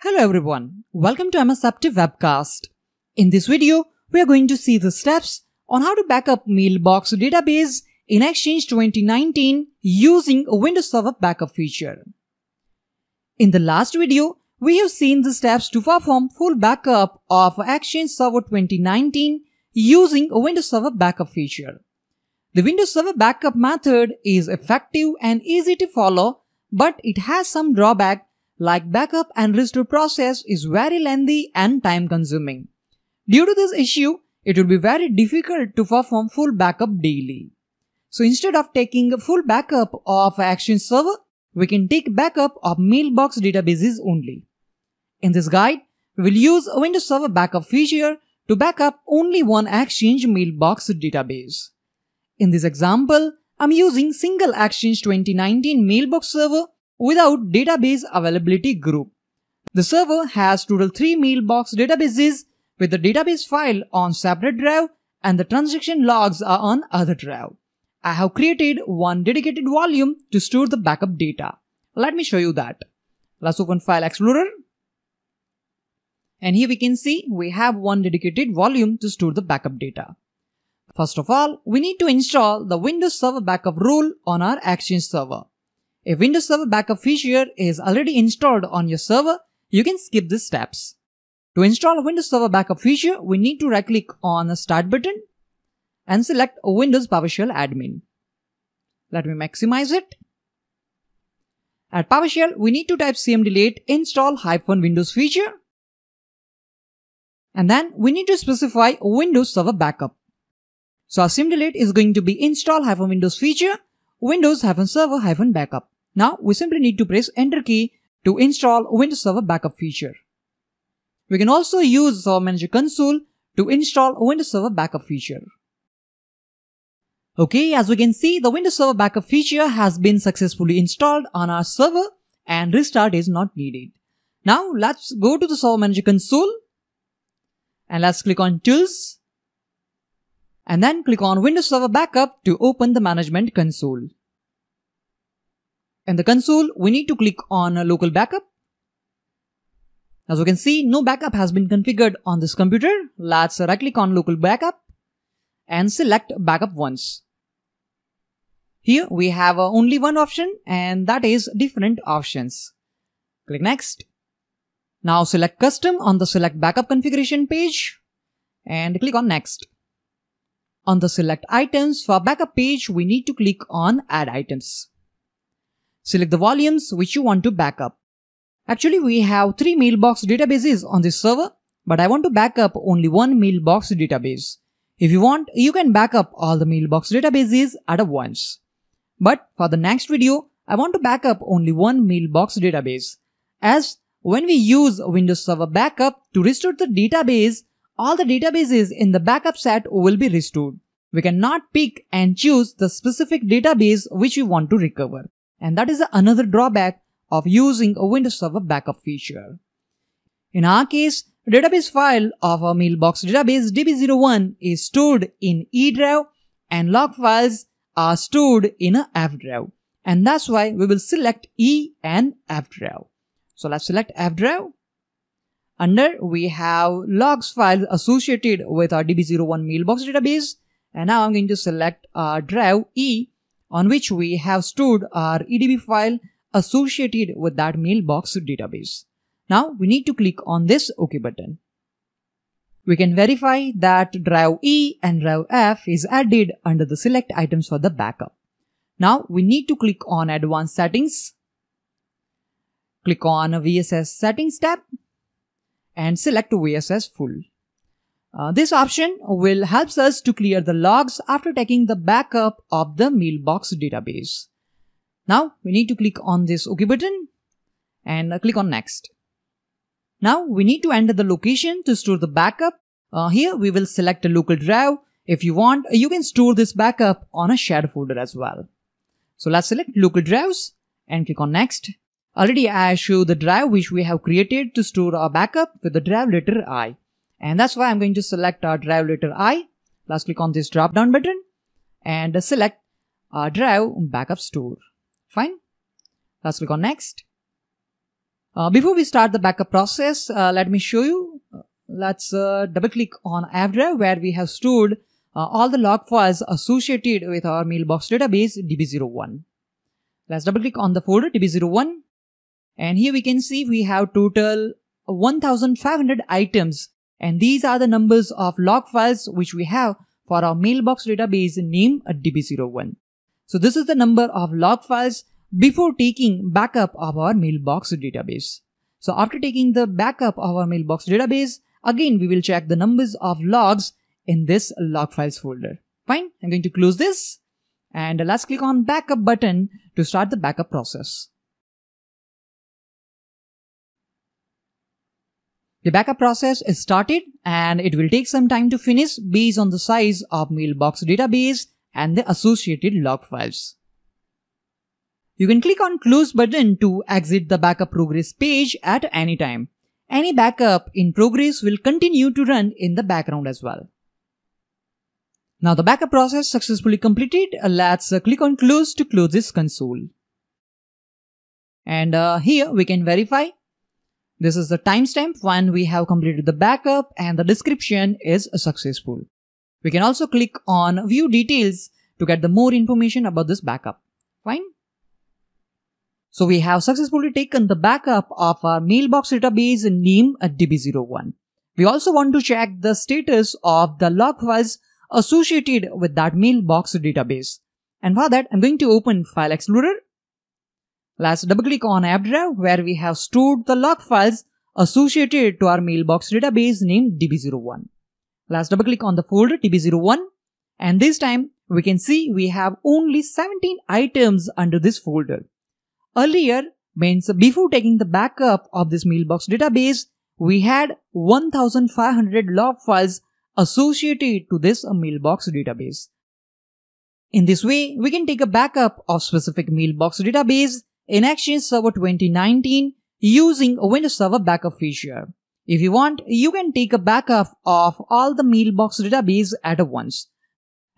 Hello everyone, welcome to MSAptive webcast. In this video, we are going to see the steps on how to backup Mailbox database in Exchange 2019 using Windows Server Backup feature. In the last video, we have seen the steps to perform full backup of Exchange Server 2019 using Windows Server Backup feature. The Windows Server Backup method is effective and easy to follow, but it has some drawback like backup and restore process is very lengthy and time consuming. Due to this issue, it will be very difficult to perform full backup daily. So instead of taking a full backup of Action Server, we can take backup of mailbox databases only. In this guide, we will use a Windows Server Backup feature to backup only one Exchange mailbox database. In this example, I'm using single Exchange 2019 mailbox server without database availability group. The server has total 3 mailbox databases with the database file on separate drive and the transaction logs are on other drive. I have created one dedicated volume to store the backup data. Let me show you that. Let's open File Explorer. And here we can see we have one dedicated volume to store the backup data. First of all, we need to install the Windows Server Backup rule on our Exchange server. A Windows Server Backup feature is already installed on your server. You can skip these steps. To install a Windows Server Backup feature, we need to right click on the Start button and select Windows PowerShell Admin. Let me maximize it. At PowerShell, we need to type cmdlet install Windows feature. And then we need to specify Windows Server Backup. So our cmdlate is going to be install Windows feature Windows Server hyphen Backup. Now we simply need to press enter key to install Windows Server Backup feature. We can also use Server Manager console to install Windows Server Backup feature. Okay, as we can see, the Windows Server Backup feature has been successfully installed on our server and restart is not needed. Now let's go to the Server Manager console and let's click on Tools and then click on Windows Server Backup to open the Management console. In the console, we need to click on local backup. As you can see, no backup has been configured on this computer. Let's right click on local backup and select backup once. Here we have only one option and that is different options. Click next. Now select custom on the select backup configuration page and click on next. On the select items for backup page, we need to click on add items. Select the volumes which you want to back up. Actually, we have three mailbox databases on this server, but I want to back up only one mailbox database. If you want, you can back up all the mailbox databases at once. But for the next video, I want to back up only one mailbox database. As when we use Windows Server Backup to restore the database, all the databases in the backup set will be restored. We cannot pick and choose the specific database which we want to recover. And that is another drawback of using a Windows Server backup feature. In our case, the database file of our mailbox database DB01 is stored in E drive and log files are stored in a F drive. And that's why we will select E and F drive. So let's select F drive. Under we have logs files associated with our DB01 mailbox database. And now I'm going to select our drive E on which we have stored our EDB file associated with that mailbox database. Now we need to click on this OK button. We can verify that drive E and drive F is added under the select items for the backup. Now we need to click on advanced settings. Click on VSS settings tab and select VSS full. Uh, this option will helps us to clear the logs after taking the backup of the mailbox database. Now we need to click on this OK button and uh, click on next. Now we need to enter the location to store the backup. Uh, here we will select a local drive. If you want, you can store this backup on a shared folder as well. So let's select local drives and click on next. Already I show the drive which we have created to store our backup with the drive letter I. And that's why I'm going to select our drive letter I. Let's click on this drop down button and select our drive backup store. Fine. Let's click on next. Uh, before we start the backup process, uh, let me show you. Uh, let's uh, double click on App Drive where we have stored uh, all the log files associated with our mailbox database DB01. Let's double click on the folder DB01 and here we can see we have total 1500 items and these are the numbers of log files which we have for our mailbox database at DB01. So this is the number of log files before taking backup of our mailbox database. So after taking the backup of our mailbox database, again we will check the numbers of logs in this log files folder. Fine, I'm going to close this and let's click on backup button to start the backup process. The backup process is started and it will take some time to finish based on the size of mailbox database and the associated log files. You can click on close button to exit the backup progress page at any time. Any backup in progress will continue to run in the background as well. Now the backup process successfully completed. Uh, let's uh, click on close to close this console. And uh, here we can verify this is the timestamp when we have completed the backup and the description is successful. We can also click on view details to get the more information about this backup. Fine. So we have successfully taken the backup of our mailbox database name at DB01. We also want to check the status of the log files associated with that mailbox database. And for that, I'm going to open File Explorer Let's double click on app drive where we have stored the log files associated to our mailbox database named db01. Let's double click on the folder db01 and this time we can see we have only 17 items under this folder. Earlier means before taking the backup of this mailbox database, we had 1500 log files associated to this mailbox database. In this way, we can take a backup of specific mailbox database in Exchange Server 2019 using Windows Server Backup feature. If you want, you can take a backup of all the mailbox database at once.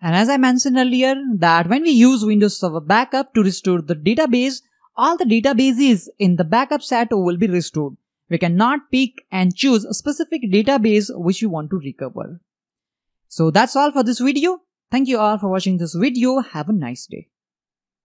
And as I mentioned earlier, that when we use Windows Server Backup to restore the database, all the databases in the backup set will be restored. We cannot pick and choose a specific database which you want to recover. So that's all for this video. Thank you all for watching this video. Have a nice day.